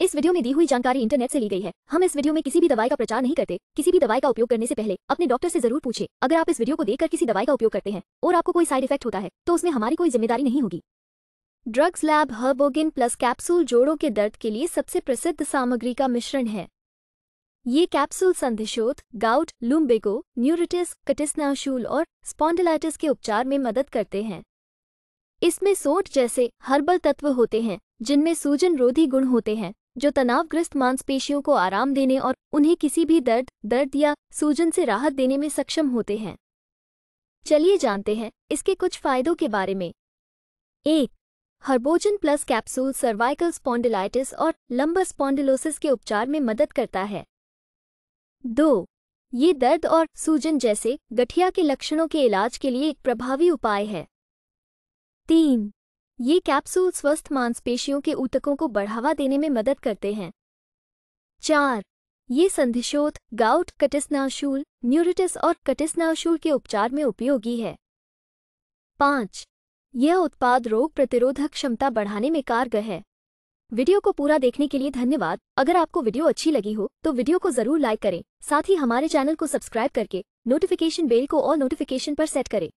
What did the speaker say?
इस वीडियो में दी हुई जानकारी इंटरनेट से ली गई है हम इस वीडियो में किसी भी दवाई का प्रचार नहीं करते किसी भी दवाई का उपयोग करने से पहले अपने डॉक्टर से जरूर पूछे अगर आप इस वीडियो को देखकर किसी दवाई का उपयोग करते हैं और आपको कोई साइड इफेक्ट होता है तो उसमें हमारी कोई जिम्मेदारी नहीं होगी ड्रग्स लैब हर्बोगिन प्लस कैप्सूल जोड़ों के दर्द के लिए सबसे प्रसिद्ध सामग्री का मिश्रण है ये कैप्सूल संधिशोध गाउट लुम्बेगो न्यूरिटिस कटिस्नाशूल और स्पॉन्डिलाइटिस के उपचार में मदद करते हैं इसमें सोट जैसे हर्बल तत्व होते हैं जिनमें सूजन रोधी गुण होते हैं जो तनावग्रस्त मांसपेशियों को आराम देने और उन्हें किसी भी दर्द दर्द या सूजन से राहत देने में सक्षम होते हैं चलिए जानते हैं इसके कुछ फायदों के बारे में एक हर्बोजन प्लस कैप्सूल सर्वाइकल स्पॉन्डिलाइटिस और लंबर स्पॉन्डिलोसिस के उपचार में मदद करता है दो ये दर्द और सूजन जैसे गठिया के लक्षणों के इलाज के लिए एक प्रभावी उपाय है तीन ये कैप्सूल स्वस्थ मांसपेशियों के ऊतकों को बढ़ावा देने में मदद करते हैं चार ये संधिशोथ गाउट कटिस्नाशूल न्यूरिटिस और कटिस्नाशूल के उपचार में उपयोगी है पाँच यह उत्पाद रोग प्रतिरोधक क्षमता बढ़ाने में कारगर है वीडियो को पूरा देखने के लिए धन्यवाद अगर आपको वीडियो अच्छी लगी हो तो वीडियो को जरूर लाइक करें साथ ही हमारे चैनल को सब्सक्राइब करके नोटिफिकेशन बेल को और नोटिफिकेशन पर सेट करें